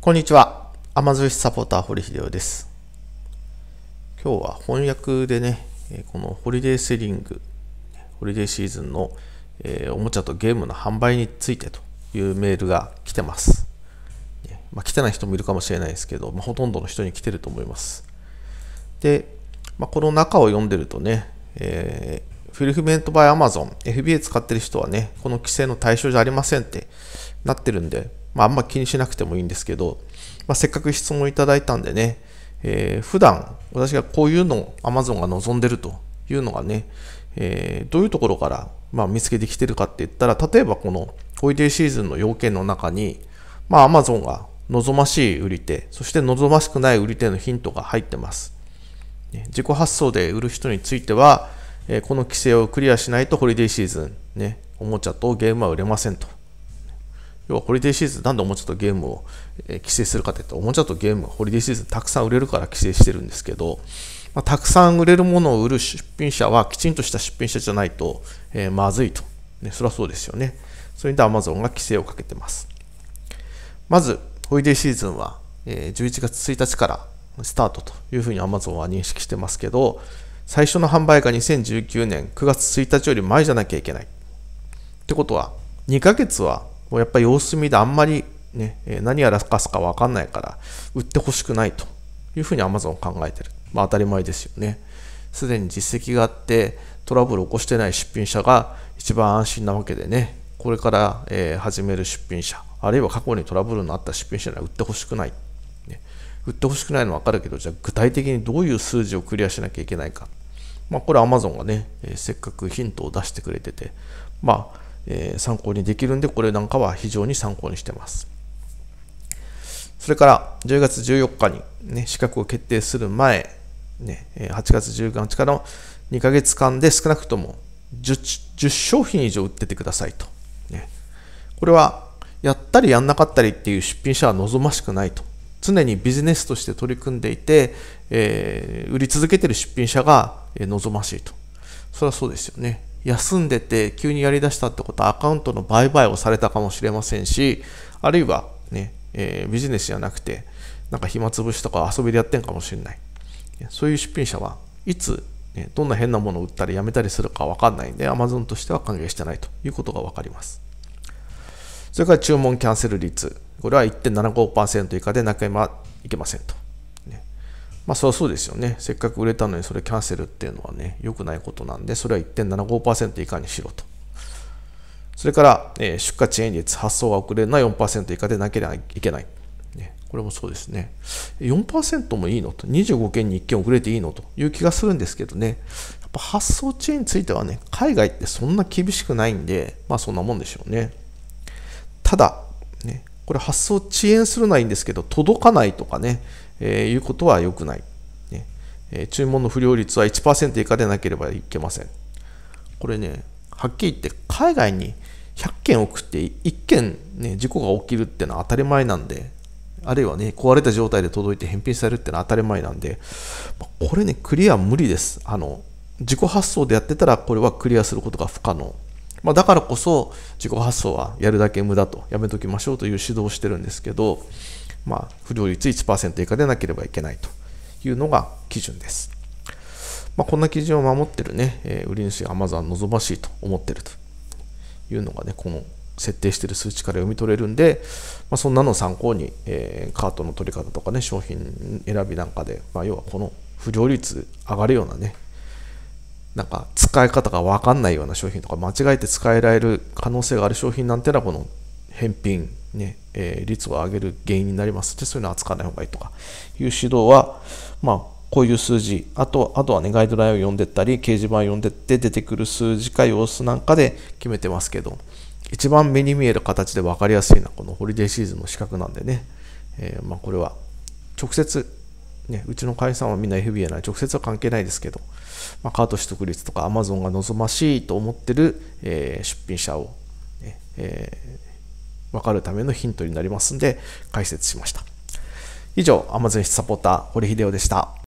こんにちは。ア甘寿司サポーター、堀秀夫です。今日は翻訳でね、このホリデーセリング、ホリデーシーズンの、えー、おもちゃとゲームの販売についてというメールが来てます。まあ、来てない人もいるかもしれないですけど、まあ、ほとんどの人に来てると思います。で、まあ、この中を読んでるとね、えーフィルフメントバイアマゾン、FBA 使ってる人はね、この規制の対象じゃありませんってなってるんで、まあ、あんま気にしなくてもいいんですけど、まあ、せっかく質問いただいたんでね、えー、普段私がこういうのを Amazon が望んでるというのがね、えー、どういうところから、まあ、見つけてきてるかって言ったら例えばこのホイデーシーズンの要件の中に、まあ、Amazon が望ましい売り手そして望ましくない売り手のヒントが入ってます、ね、自己発送で売る人については、えー、この規制をクリアしないとホリデーシーズン、ね、おもちゃとゲームは売れませんと要はホリデーシーズン、なんでおもちゃとゲームを規制するかというと、おもちゃとゲーム、ホリデーシーズンたくさん売れるから規制してるんですけど、まあ、たくさん売れるものを売る出品者はきちんとした出品者じゃないと、えー、まずいと。ね、そりゃそうですよね。それで Amazon が規制をかけてます。まず、ホリデーシーズンは、えー、11月1日からスタートというふうに Amazon は認識してますけど、最初の販売が2019年9月1日より前じゃなきゃいけない。ってことは、2ヶ月はやっぱり様子見であんまりね、何やらかすか分かんないから、売ってほしくないというふうに Amazon 考えてる。まあ当たり前ですよね。すでに実績があって、トラブルを起こしてない出品者が一番安心なわけでね、これから、え始める出品者、あるいは過去にトラブルのあった出品者には売ってほしくない。ね、売ってほしくないのは分かるけど、じゃあ具体的にどういう数字をクリアしなきゃいけないか。まあこれ Amazon がね、えせっかくヒントを出してくれてて、まあえ参考にできるんで、これなんかは非常に参考にしてます。それから10月14日に、ね、資格を決定する前、ね、8月15日からの2ヶ月間で少なくとも 10, 10商品以上売っててくださいと。ね、これはやったりやんなかったりっていう出品者は望ましくないと。常にビジネスとして取り組んでいて、えー、売り続けてる出品者が望ましいと。それはそうですよね。休んでて急にやりだしたってことはアカウントの売買をされたかもしれませんしあるいはね、えー、ビジネスじゃなくてなんか暇つぶしとか遊びでやってんかもしれないそういう出品者はいつ、ね、どんな変なものを売ったりやめたりするか分かんないんで Amazon としては歓迎してないということが分かりますそれから注文キャンセル率これは1.75%以下でなければいけませんとまあそりそうですよね。せっかく売れたのにそれキャンセルっていうのはね、良くないことなんで、それは1.75%以下にしろと。それから、えー、出荷遅延率、発送が遅れるのは4%以下でなければいけない。ね、これもそうですね。4%もいいのと、25件に1件遅れていいのという気がするんですけどね、やっぱ発送遅延についてはね、海外ってそんな厳しくないんで、まあそんなもんでしょうね。ただ、ね、これ発送遅延するのはいいんですけど、届かないとかね、えー、いうことは良くない、ねえー、注文の不良率は1%以下でなければいけません。これね、はっきり言って海外に100件送って1件、ね、事故が起きるってのは当たり前なんで、あるいはね、壊れた状態で届いて返品されるってのは当たり前なんで、これね、クリア無理です。あの、自己発想でやってたらこれはクリアすることが不可能。まあ、だからこそ自己発想はやるだけ無駄とやめときましょうという指導をしてるんですけどまあ、不良率1%以下でなければいけないというのが基準です。まあ、こんな基準を守ってるね、えー、売り主マゾンは望ましいと思ってるというのがね、この設定している数値から読み取れるんで、まあ、そんなのを参考に、えー、カートの取り方とかね、商品選びなんかで、まあ、要はこの不良率上がるようなね、なんか使い方が分かんないような商品とか間違えて使えられる可能性がある商品なんてのはこの返品ねえー、率を上げる原因になりますで、そういうのは扱わない方がいいとかいう指導は、まあ、こういう数字、あとあとは、ね、ガイドラインを読んでったり、掲示板を読んでって出てくる数字か様子なんかで決めてますけど、一番目に見える形で分かりやすいのはこのホリデーシーズンの資格なんでね、えー、まあ、これは直接、ね、うちの会社はみんな FBA な直接は関係ないですけど、まあ、カート取得率とか Amazon が望ましいと思ってる、えー、出品者をね、ねえー分かるためのヒントになりますんで解説しました。以上、アマゾンサポーター、堀秀夫でした。